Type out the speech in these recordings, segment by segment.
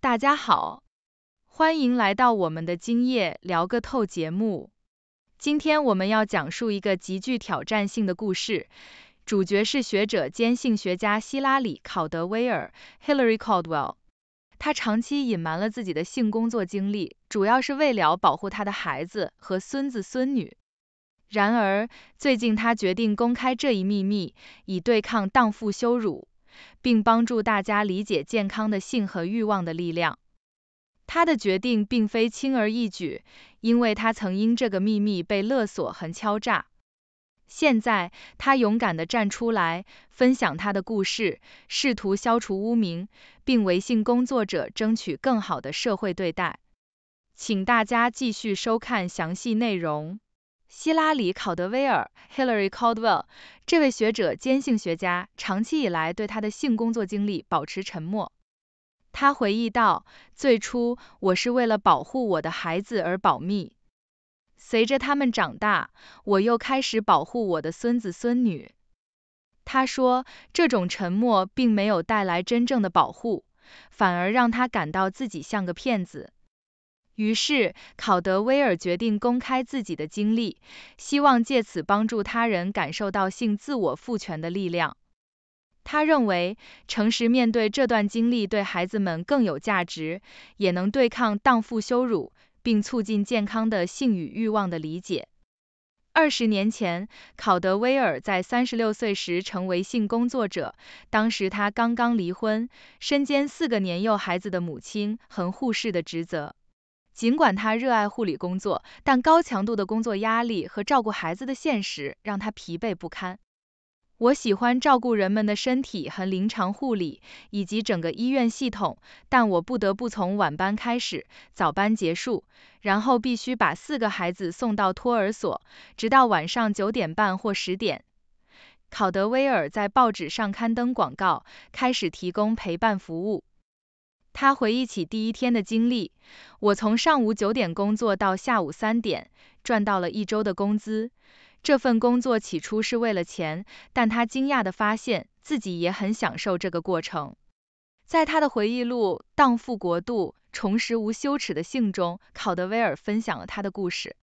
大家好，欢迎来到我们的今夜聊个透节目。今天我们要讲述一个极具挑战性的故事，主角是学者兼性学家希拉里·考德威尔 （Hillary Caldwell）。她长期隐瞒了自己的性工作经历，主要是为了保护她的孩子和孙子孙女。然而，最近她决定公开这一秘密，以对抗荡妇羞辱。并帮助大家理解健康的性和欲望的力量。他的决定并非轻而易举，因为他曾因这个秘密被勒索和敲诈。现在，他勇敢地站出来，分享他的故事，试图消除污名，并为性工作者争取更好的社会对待。请大家继续收看详细内容。希拉里·考德威尔 （Hillary Caldwell） 这位学者兼性学家，长期以来对他的性工作经历保持沉默。他回忆道：“最初我是为了保护我的孩子而保密，随着他们长大，我又开始保护我的孙子孙女。”他说：“这种沉默并没有带来真正的保护，反而让他感到自己像个骗子。”于是，考德威尔决定公开自己的经历，希望借此帮助他人感受到性自我赋权的力量。他认为，诚实面对这段经历对孩子们更有价值，也能对抗荡妇羞辱，并促进健康的性与欲望的理解。二十年前，考德威尔在三十六岁时成为性工作者，当时他刚刚离婚，身兼四个年幼孩子的母亲和护士的职责。尽管她热爱护理工作，但高强度的工作压力和照顾孩子的现实让她疲惫不堪。我喜欢照顾人们的身体和临床护理，以及整个医院系统，但我不得不从晚班开始，早班结束，然后必须把四个孩子送到托儿所，直到晚上九点半或十点。考德威尔在报纸上刊登广告，开始提供陪伴服务。他回忆起第一天的经历，我从上午九点工作到下午三点，赚到了一周的工资。这份工作起初是为了钱，但他惊讶地发现自己也很享受这个过程。在他的回忆录《荡妇国度：重拾无羞耻的性》中，考德威尔分享了他的故事。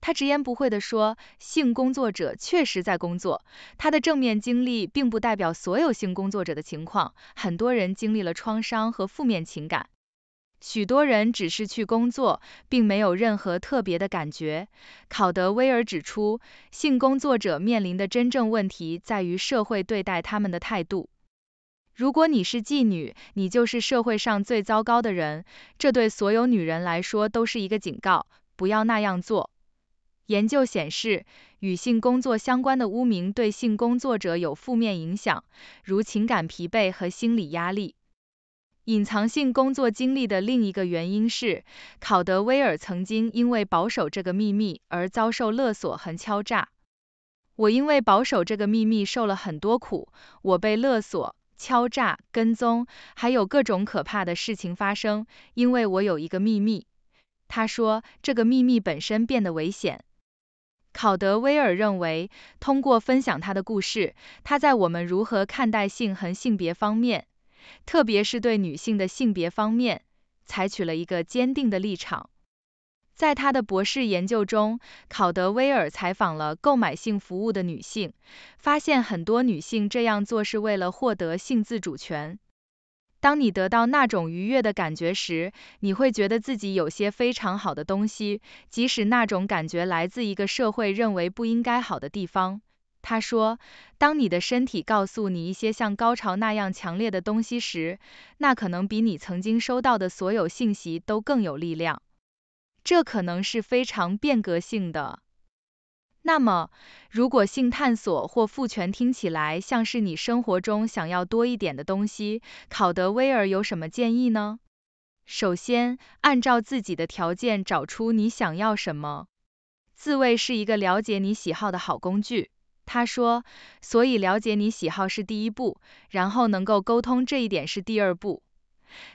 他直言不讳地说，性工作者确实在工作，他的正面经历并不代表所有性工作者的情况，很多人经历了创伤和负面情感，许多人只是去工作，并没有任何特别的感觉。考德威尔指出，性工作者面临的真正问题在于社会对待他们的态度。如果你是妓女，你就是社会上最糟糕的人，这对所有女人来说都是一个警告，不要那样做。研究显示，与性工作相关的污名对性工作者有负面影响，如情感疲惫和心理压力。隐藏性工作经历的另一个原因是，考德威尔曾经因为保守这个秘密而遭受勒索和敲诈。我因为保守这个秘密受了很多苦，我被勒索、敲诈、跟踪，还有各种可怕的事情发生，因为我有一个秘密。他说，这个秘密本身变得危险。考德威尔认为，通过分享他的故事，他在我们如何看待性和性别方面，特别是对女性的性别方面，采取了一个坚定的立场。在他的博士研究中，考德威尔采访了购买性服务的女性，发现很多女性这样做是为了获得性自主权。当你得到那种愉悦的感觉时，你会觉得自己有些非常好的东西，即使那种感觉来自一个社会认为不应该好的地方。他说，当你的身体告诉你一些像高潮那样强烈的东西时，那可能比你曾经收到的所有信息都更有力量。这可能是非常变革性的。那么，如果性探索或父权听起来像是你生活中想要多一点的东西，考德威尔有什么建议呢？首先，按照自己的条件找出你想要什么。自慰是一个了解你喜好的好工具，他说。所以了解你喜好是第一步，然后能够沟通这一点是第二步。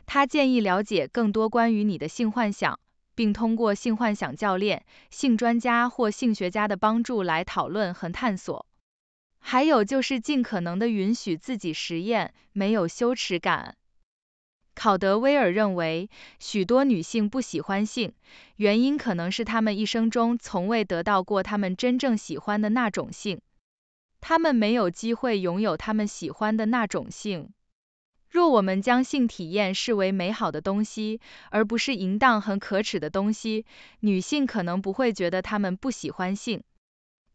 他建议了解更多关于你的性幻想。并通过性幻想教练、性专家或性学家的帮助来讨论和探索。还有就是尽可能的允许自己实验，没有羞耻感。考德威尔认为，许多女性不喜欢性，原因可能是她们一生中从未得到过她们真正喜欢的那种性，她们没有机会拥有她们喜欢的那种性。若我们将性体验视为美好的东西，而不是淫荡和可耻的东西，女性可能不会觉得她们不喜欢性。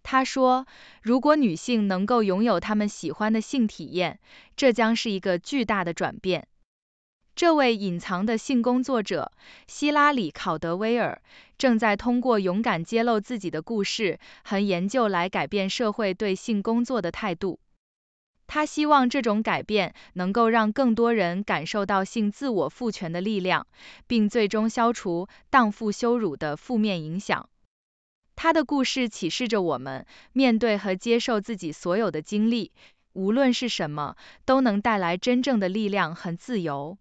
她说，如果女性能够拥有她们喜欢的性体验，这将是一个巨大的转变。这位隐藏的性工作者希拉里·考德威尔正在通过勇敢揭露自己的故事和研究来改变社会对性工作的态度。他希望这种改变能够让更多人感受到性自我赋权的力量，并最终消除荡妇羞辱的负面影响。他的故事启示着我们，面对和接受自己所有的经历，无论是什么，都能带来真正的力量和自由。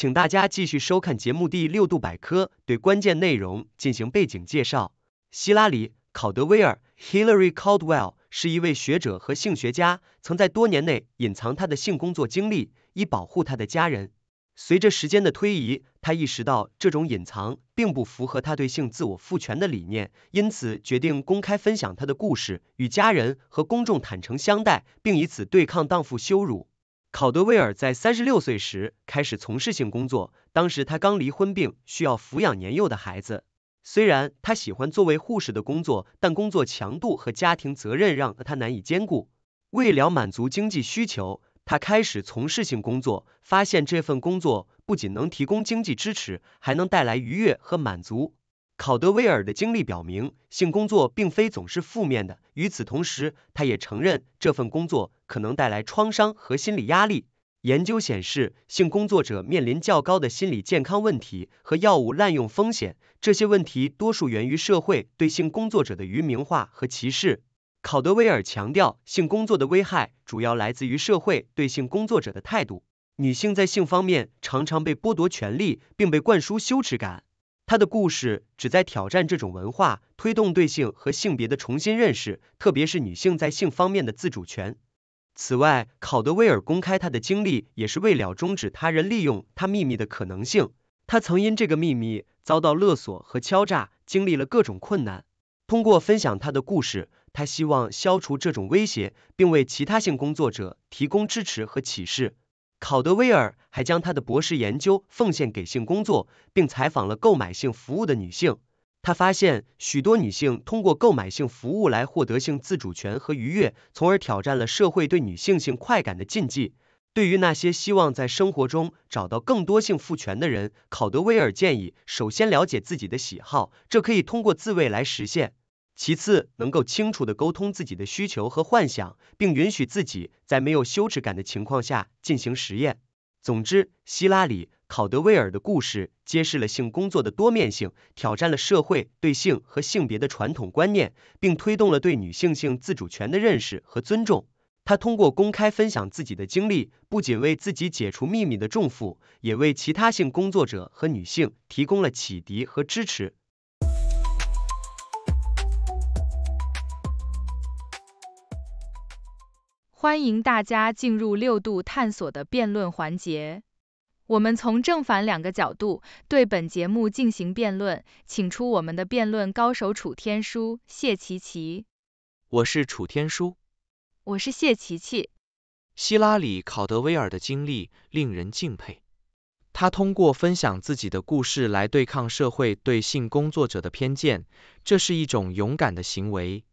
请大家继续收看节目第六度百科，对关键内容进行背景介绍。希拉里·考德威尔 （Hillary Caldwell） 是一位学者和性学家，曾在多年内隐藏他的性工作经历，以保护他的家人。随着时间的推移，他意识到这种隐藏并不符合他对性自我赋权的理念，因此决定公开分享他的故事，与家人和公众坦诚相待，并以此对抗荡妇羞辱。考德威尔在三十六岁时开始从事性工作，当时他刚离婚并需要抚养年幼的孩子。虽然他喜欢作为护士的工作，但工作强度和家庭责任让他难以兼顾。为了满足经济需求，他开始从事性工作，发现这份工作不仅能提供经济支持，还能带来愉悦和满足。考德威尔的经历表明，性工作并非总是负面的。与此同时，他也承认这份工作可能带来创伤和心理压力。研究显示，性工作者面临较高的心理健康问题和药物滥用风险。这些问题多数源于社会对性工作者的愚民化和歧视。考德威尔强调，性工作的危害主要来自于社会对性工作者的态度。女性在性方面常常被剥夺权利，并被灌输羞耻感。他的故事旨在挑战这种文化，推动对性和性别的重新认识，特别是女性在性方面的自主权。此外，考德威尔公开他的经历也是为了终止他人利用他秘密的可能性。他曾因这个秘密遭到勒索和敲诈，经历了各种困难。通过分享他的故事，他希望消除这种威胁，并为其他性工作者提供支持和启示。考德威尔还将他的博士研究奉献给性工作，并采访了购买性服务的女性。他发现，许多女性通过购买性服务来获得性自主权和愉悦，从而挑战了社会对女性性快感的禁忌。对于那些希望在生活中找到更多性赋权的人，考德威尔建议首先了解自己的喜好，这可以通过自慰来实现。其次，能够清楚地沟通自己的需求和幻想，并允许自己在没有羞耻感的情况下进行实验。总之，希拉里·考德威尔的故事揭示了性工作的多面性，挑战了社会对性和性别的传统观念，并推动了对女性性自主权的认识和尊重。她通过公开分享自己的经历，不仅为自己解除秘密的重负，也为其他性工作者和女性提供了启迪和支持。欢迎大家进入六度探索的辩论环节。我们从正反两个角度对本节目进行辩论，请出我们的辩论高手楚天舒、谢琪琪。我是楚天舒。我是谢琪琪。希拉里·考德威尔的经历令人敬佩。他通过分享自己的故事来对抗社会对性工作者的偏见，这是一种勇敢的行为。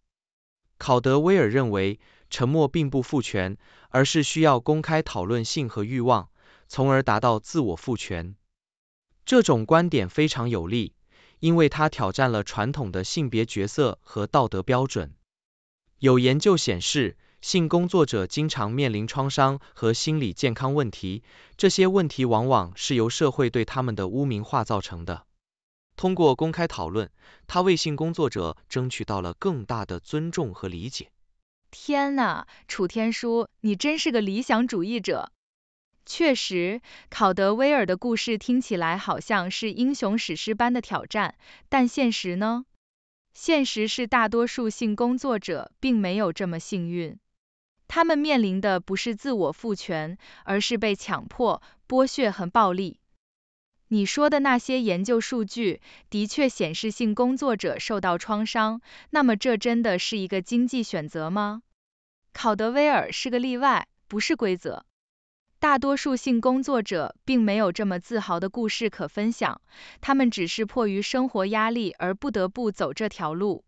考德威尔认为。沉默并不赋权，而是需要公开讨论性和欲望，从而达到自我赋权。这种观点非常有力，因为它挑战了传统的性别角色和道德标准。有研究显示，性工作者经常面临创伤和心理健康问题，这些问题往往是由社会对他们的污名化造成的。通过公开讨论，他为性工作者争取到了更大的尊重和理解。天呐，楚天舒，你真是个理想主义者。确实，考德威尔的故事听起来好像是英雄史诗般的挑战，但现实呢？现实是大多数性工作者并没有这么幸运，他们面临的不是自我赋权，而是被强迫、剥削和暴力。你说的那些研究数据，的确显示性工作者受到创伤。那么这真的是一个经济选择吗？考德威尔是个例外，不是规则。大多数性工作者并没有这么自豪的故事可分享，他们只是迫于生活压力而不得不走这条路。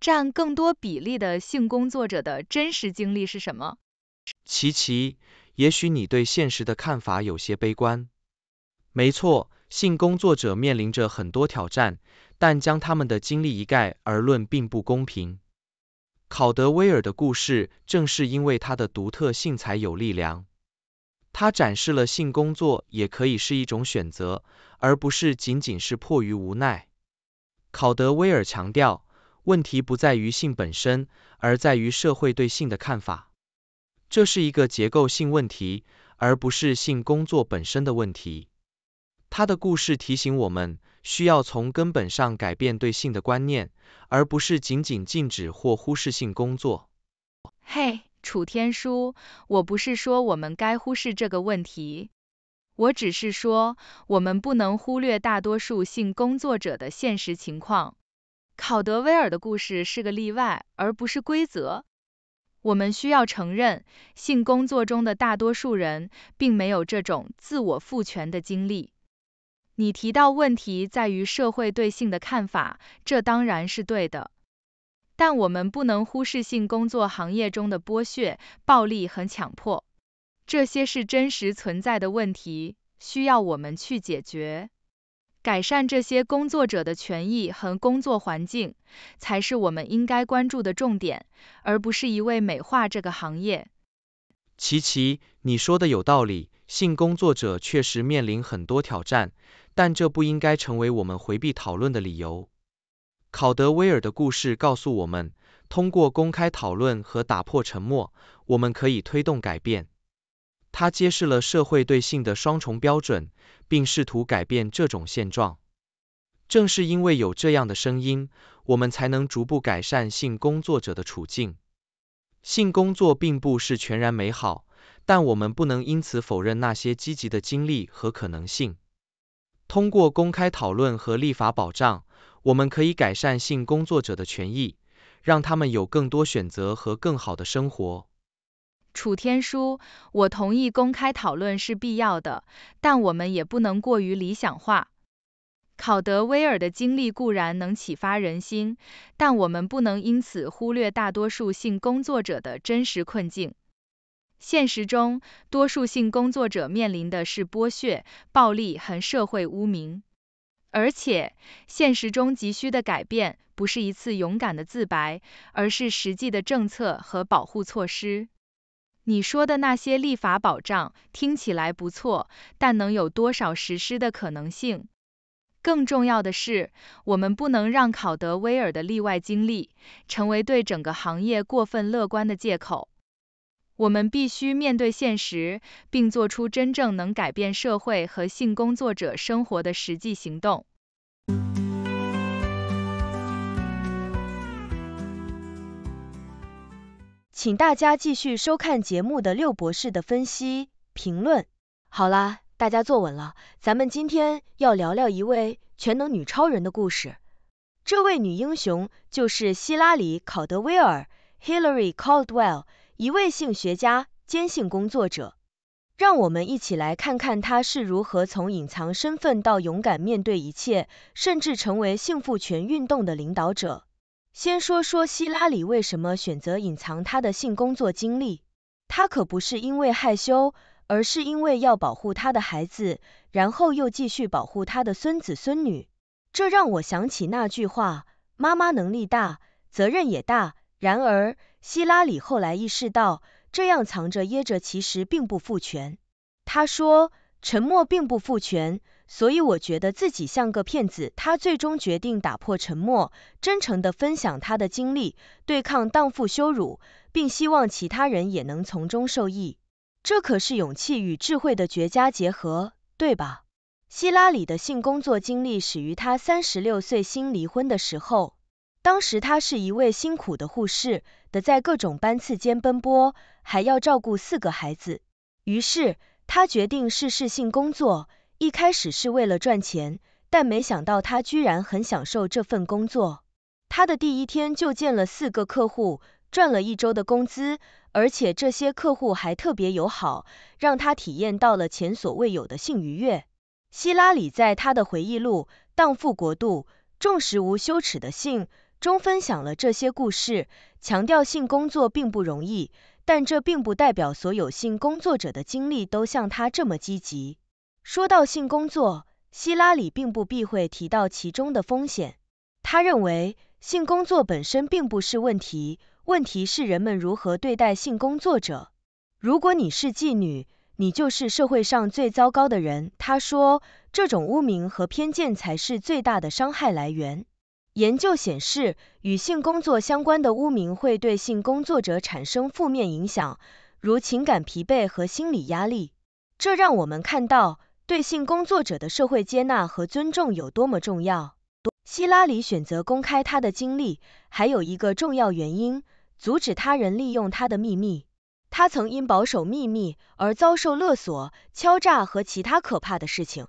占更多比例的性工作者的真实经历是什么？琪琪，也许你对现实的看法有些悲观。没错，性工作者面临着很多挑战，但将他们的经历一概而论并不公平。考德威尔的故事正是因为他的独特性才有力量。他展示了性工作也可以是一种选择，而不是仅仅是迫于无奈。考德威尔强调，问题不在于性本身，而在于社会对性的看法。这是一个结构性问题，而不是性工作本身的问题。他的故事提醒我们需要从根本上改变对性的观念，而不是仅仅禁止或忽视性工作。嘿，楚天舒，我不是说我们该忽视这个问题，我只是说我们不能忽略大多数性工作者的现实情况。考德威尔的故事是个例外，而不是规则。我们需要承认，性工作中的大多数人并没有这种自我赋权的经历。你提到问题在于社会对性的看法，这当然是对的。但我们不能忽视性工作行业中的剥削、暴力和强迫，这些是真实存在的问题，需要我们去解决。改善这些工作者的权益和工作环境，才是我们应该关注的重点，而不是一味美化这个行业。琪琪，你说的有道理。性工作者确实面临很多挑战，但这不应该成为我们回避讨论的理由。考德威尔的故事告诉我们，通过公开讨论和打破沉默，我们可以推动改变。他揭示了社会对性的双重标准，并试图改变这种现状。正是因为有这样的声音，我们才能逐步改善性工作者的处境。性工作并不是全然美好。但我们不能因此否认那些积极的经历和可能性。通过公开讨论和立法保障，我们可以改善性工作者的权益，让他们有更多选择和更好的生活。楚天舒，我同意公开讨论是必要的，但我们也不能过于理想化。考德威尔的经历固然能启发人心，但我们不能因此忽略大多数性工作者的真实困境。现实中，多数性工作者面临的是剥削、暴力和社会污名。而且，现实中急需的改变不是一次勇敢的自白，而是实际的政策和保护措施。你说的那些立法保障听起来不错，但能有多少实施的可能性？更重要的是，我们不能让考德威尔的例外经历成为对整个行业过分乐观的借口。我们必须面对现实，并做出真正能改变社会和性工作者生活的实际行动。请大家继续收看节目的六博士的分析评论。好啦，大家坐稳了，咱们今天要聊聊一位全能女超人的故事。这位女英雄就是希拉里·考德威尔 （Hillary Caldwell）。一位性学家、兼性工作者，让我们一起来看看他是如何从隐藏身份到勇敢面对一切，甚至成为性福权运动的领导者。先说说希拉里为什么选择隐藏她的性工作经历，她可不是因为害羞，而是因为要保护她的孩子，然后又继续保护她的孙子孙女。这让我想起那句话：“妈妈能力大，责任也大。”然而，希拉里后来意识到，这样藏着掖着其实并不复权。他说，沉默并不复权，所以我觉得自己像个骗子。他最终决定打破沉默，真诚的分享他的经历，对抗荡妇羞辱，并希望其他人也能从中受益。这可是勇气与智慧的绝佳结合，对吧？希拉里的性工作经历始于他三十六岁新离婚的时候，当时他是一位辛苦的护士。的在各种班次间奔波，还要照顾四个孩子，于是他决定试试性工作。一开始是为了赚钱，但没想到他居然很享受这份工作。他的第一天就见了四个客户，赚了一周的工资，而且这些客户还特别友好，让他体验到了前所未有的性愉悦。希拉里在他的回忆录《荡妇国度：重食无羞耻的性》。中分享了这些故事，强调性工作并不容易，但这并不代表所有性工作者的经历都像他这么积极。说到性工作，希拉里并不避讳提到其中的风险。他认为，性工作本身并不是问题，问题是人们如何对待性工作者。如果你是妓女，你就是社会上最糟糕的人。他说，这种污名和偏见才是最大的伤害来源。研究显示，与性工作相关的污名会对性工作者产生负面影响，如情感疲惫和心理压力。这让我们看到，对性工作者的社会接纳和尊重有多么重要。希拉里选择公开她的经历，还有一个重要原因：阻止他人利用她的秘密。她曾因保守秘密而遭受勒索、敲诈和其他可怕的事情。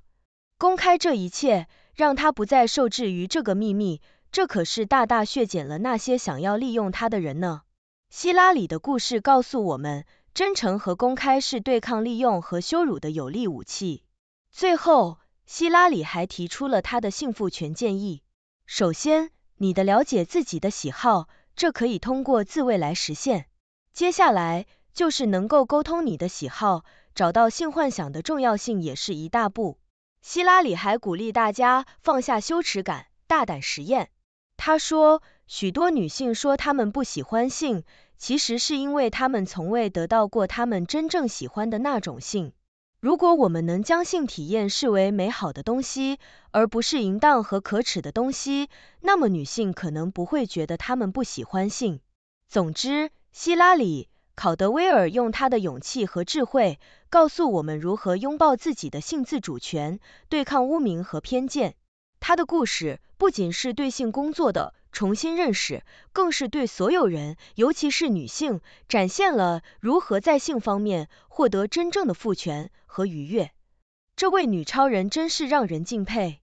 公开这一切。让他不再受制于这个秘密，这可是大大削减了那些想要利用他的人呢。希拉里的故事告诉我们，真诚和公开是对抗利用和羞辱的有力武器。最后，希拉里还提出了她的性福权建议。首先，你的了解自己的喜好，这可以通过自慰来实现。接下来，就是能够沟通你的喜好，找到性幻想的重要性也是一大步。希拉里还鼓励大家放下羞耻感，大胆实验。她说，许多女性说她们不喜欢性，其实是因为她们从未得到过她们真正喜欢的那种性。如果我们能将性体验视为美好的东西，而不是淫荡和可耻的东西，那么女性可能不会觉得她们不喜欢性。总之，希拉里。考德威尔用他的勇气和智慧，告诉我们如何拥抱自己的性自主权，对抗污名和偏见。他的故事不仅是对性工作的重新认识，更是对所有人，尤其是女性，展现了如何在性方面获得真正的赋权和愉悦。这位女超人真是让人敬佩。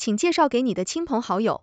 请介绍给你的亲朋好友。